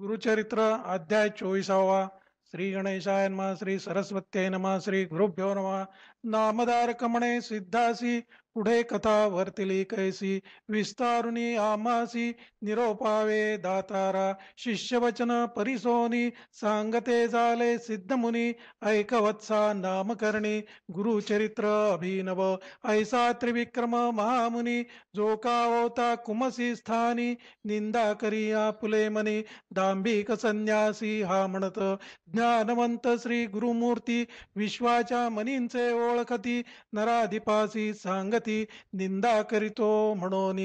गुरुचरित्र अध्याय चोवीसावा श्री गणेशाय श्री सरस्वत्याय नमः श्री गुरुभ्यो नमः नामदार कमणे सिद्धासी पुढे कथा वर्तिली कैसी विस्तारुनी आमासी निरोपावे दातारा शिष्यवचन परिसोनी सांगते झाले सिद्धमुनी ऐकवत्सा नामकरणी गुरुचरित्र अभिनव ऐसा त्रिविक्रम महामुनी जो होता कुमसी स्थानी निंदा करी आपुले मनी दांभिक संन्यासी हा म्हणत ज्ञानवंत श्री गुरुमूर्ती विश्वाच्या मनींचे ओळ ओळखती नराधिपासी सांगती निंदा करीतो म्हणून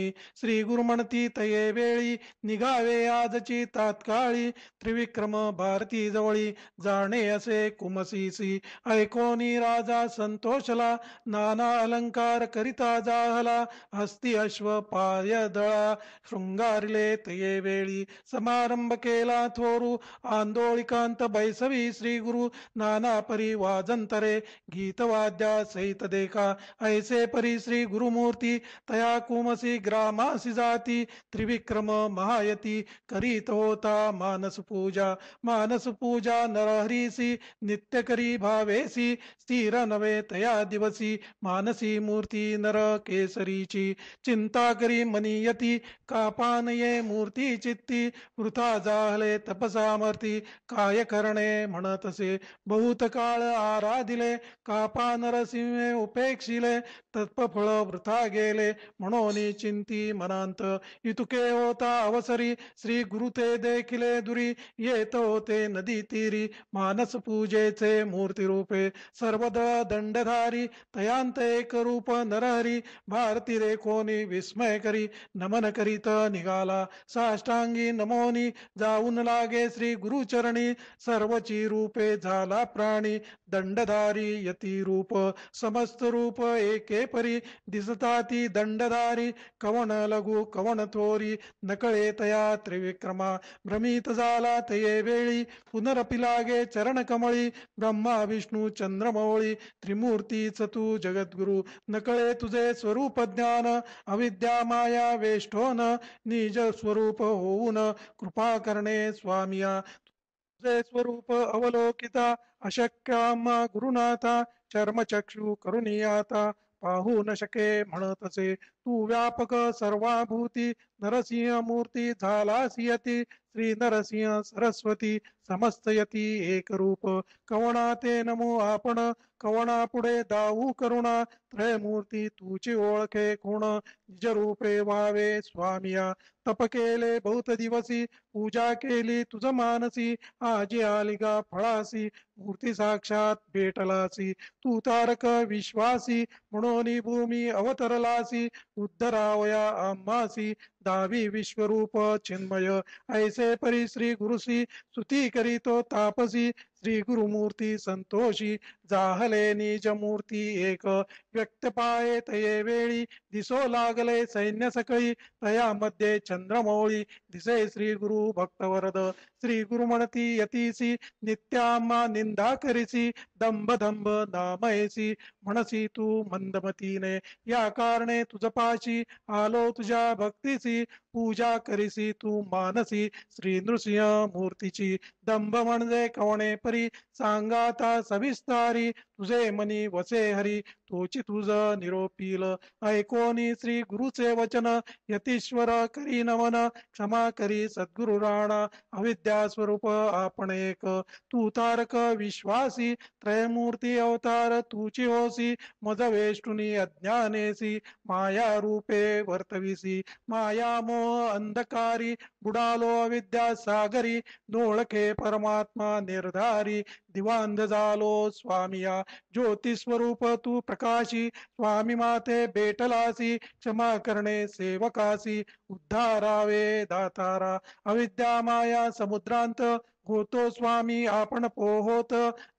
श्री गुरु म्हणती तये वेळी निघावे आजची तात्काळी त्रिविक्रम भारती जवळी जाणे असे कुमसीसी ऐकोनी राजा संतोषला नाना अलंकार करिता जाहला हस्ती अश्व पाय दळा शृंगारले तये वेळी समारंभ केला थोरू आंदोळिकांत बैसवी श्री गुरु नाना परी वाजंतरे गीतवाद्य स्वाध्याय सहित देखा ऐसे परी श्री गुरुमूर्ति तया कुमसी ग्रामासी जाती त्रिविक्रम महायति करीत होता मानस पूजा मानस पूजा नरहरीसी नित्य करी भावेसी स्थिर नवे तया दिवसी मानसी मूर्ति नर केसरीची चिंता करी मनीयति मनीयती ये मूर्ति चित्ति वृथा जाहले तपसामर्थी काय करणे म्हणतसे बहुत काळ आराधिले कापान नरसिंहे उपेक्षिले फळ वृथा गेले म्हणून चिंती मनांत इतुके होता अवसरी श्री गुरु ते देखिले दुरी येत होते नदी तीरी मानस पूजेचे मूर्ती रूपे दंडधारी तयांत एक रूप नरहरी भारती रे कोणी विस्मय करी नमन करीत निघाला साष्टांगी नमोनी जाऊन लागे श्री गुरुचरणी सर्वची रूपे झाला प्राणी दंडधारी यती रूप समस्त रूप एके परी दिसता ती दंडधारी कवण लघु कवण थोरी नकळे तया त्रिविक्रमा भ्रमित झाला तये वेळी पुनरपिलागे चरण कमळी ब्रह्मा विष्णू चंद्रमौळी त्रिमूर्तीच तू जगद्गुरु नकळे तुझे स्वरूप ज्ञान अविद्या माया वेष्टोन निज स्वरूप होऊन कृपा करणे स्वामिया स्वरूप अवलोकिता अशक्यामा गुरुनाथा चर्म चर्मचक्षु करुणीयाता पाहू न शके म्हणतसे तू व्यापक सर्वाभूती नरसिंह मूर्ती झाला सियती श्री नरसिंह सरस्वती समस्तयती एक रूप कवणा ते नमो आपण कवणा पुढे दाऊ करुणा त्रयमूर्ती तुची ओळखे खुण निज रूपे व्हावे स्वामिया तप केले बहुत दिवसी पूजा केली तुझ मानसी आजी आलिगा फळासी मूर्ती साक्षात भेटलासी तू तारक विश्वासी म्हणून भूमी अवतरलासी उद्धरावया आम्हासी दावी विश्वरूप चिन्मय ऐसे परी श्री गुरुसी स्तुती करीतो तापसी श्री गुरुमूर्ती संतोषी जाहले निज मूर्ती एक व्यक्त पाये तये वेळी दिसो लागले सैन्य सकळी तया मध्ये चंद्रमौळी दिसे श्री गुरु भक्तवरद श्री गुरु म्हणती यतीसी नित्यामा निंदा करीसी दंभ दंभ नामयसी म्हणसी तू मंदमतीने या कारणे तुझ पाशी आलो तुझ्या भक्तीसी पूजा करीसी तू मानसी श्री नृसिंह मूर्तीची दंभ म्हणजे कवणे सांगाता सविस्तारी तुझे मनी वसे हरी तोची तुझ निरोपील ऐकोनी श्री गुरुचे वचन यतीश्वर करी नमन क्षमा करी सद्गुरु राणा अविद्या स्वरूप आपण एक तू तारक विश्वासी त्रयमूर्ती अवतार तुची होसी मज वेष्टुनी अज्ञानेसी माया रूपे वर्तविसी माया मोह अंधकारी बुडालो अविद्या सागरी नोळखे परमात्मा निर्धारी दिवांध झालो स्वामिया ज्योतिस्वरूप तू प्रकाश प्रकाशी स्वामी माते बेटलासी क्षमा करणे सेवकासी उद्धारावे दातारा अविद्या माया समुद्रांत होतो स्वामी आपण पोहोत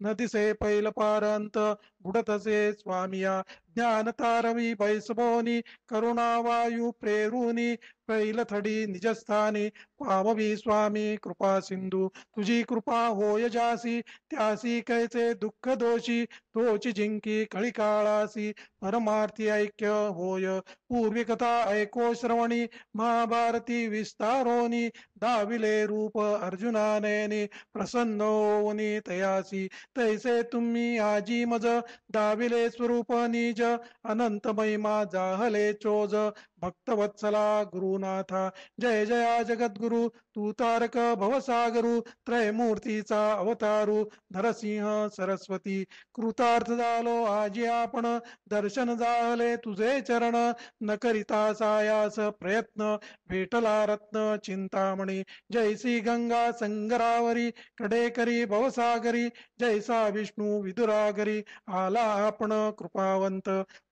नदीसे पैल पारंत बुडतसे स्वामिया ज्ञानतारवी भैसमोनी करुणावायू प्रेरुनी पैलथडी निजस्थानी पाववी स्वामी कृपा सिंधु तुझी कृपा होय जासी त्यासी कैसे दुःख दोषी तोची जिंकी कळिकाळासी परमार्थी ऐक्य होय पूर्वी कथा ऐको श्रवणी महाभारती विस्तारोनी दाविले रूप अर्जुनानेनी प्रसन्न होनी तयासी तैसे तुम्ही आजी मज दाविले स्वरूप निज अनंत महिमा जाहले चोज भक्तवत्सला गुरुनाथा जय जया जगद्गुरु तू तारक भवसागरु त्रयमूर्तीचा अवतारू नरसिंह सरस्वती कृतार्थ झालो आजी आपण दर्शन झाले तुझे चरण न करिता सायास प्रयत्न भेटला रत्न चिंतामणी श्री गंगा संगरावरी कडेकरी भवसागरी जैसा विष्णू विदुरागरी आला आपण कृपावंत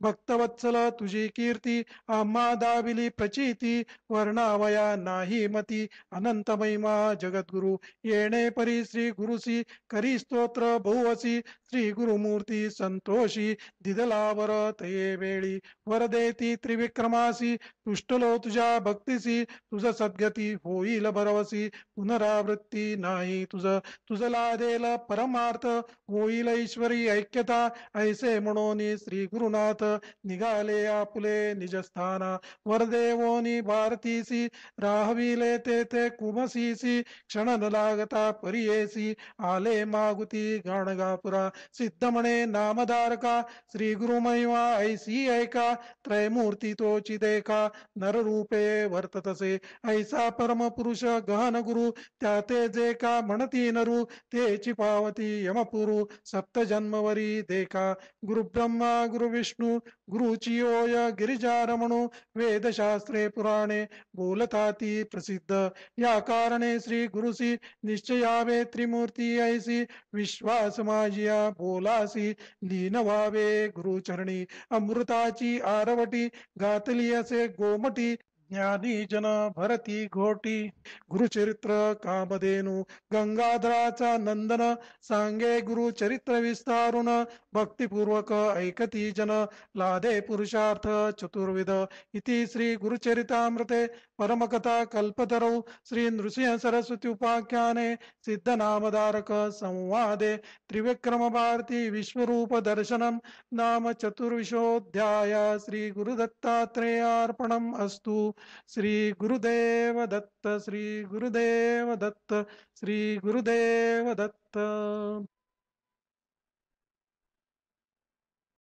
भक्तवत्सल तुझी कीर्ती आम्हा दाविली प्रचिती वर्णावया नाही मती अनंत महिमा जगद्गुरु येणे परी श्री गुरुसी करी स्तोत्र बहुवसी श्री गुरुमूर्ती संतोषी दिदलावर तये वेळी वरदेती त्रिविक्रमासी तुष्टलो तुझ्या भक्तीसी तुझ सद्गती होईल भरवसी पुनरावृत्ती नाही तुझ तुझ लादेल परमार्थ होईल ईश्वरी ऐक्यता ऐसे म्हणून श्री गुरुनाथ निघाले आपुले निजस्थाना वरदेवोनी भारतीसी राहविले ते ते कुमसीसी क्षणन लागता परियेसी आले मागुती गाणगापुरा सिद्धमणे नामधारका श्री गुरुमहिमा ऐसी ऐका त्रयमूर्ती चिदेका देखा नररूपे वर्ततसे ऐसा परम पुरुष गहन गुरु त्या ते जे का म्हणती नरु तेची पावती यमपुरु सप्त जन्मवरी देखा गुरु ब्रह्मा गुरु विष्णू गुरुचियोय गिरिजारमणु वेदशास्त्रे पुराणे बोलताती प्रसिद्ध या कारणे श्री गुरुसी निश्चयावे त्रिमूर्ती ऐसी विश्वास माझिया बोलासी लीन व्हावे गुरुचरणी अमृताची आरवटी गातली असे गोमटी ज्ञानी जन भरती घोटी गुरुचरित्र कामधेनु गंगाधराचा नंदन सांगे गुरुचरित्र विस्तारुण भक्तिपूर्वक ऐकती जन लादे पुरुषार्थ चतुर्विध इति श्री गुरुचरितामृते परमकथा कल्पतरौ श्री नृसिंह सरस्वती उपाख्याने सिद्धनामधारक संवादे त्रिविक्रम भारती विश्वरूप दर्शनम नाम चतुर्विशोऽध्याय श्री गुरुदत्तात्रेयार्पणम् अस्तु श्री गुरुदेव दत्त श्री गुरुदेव दत्त श्री गुरुदेव दत्त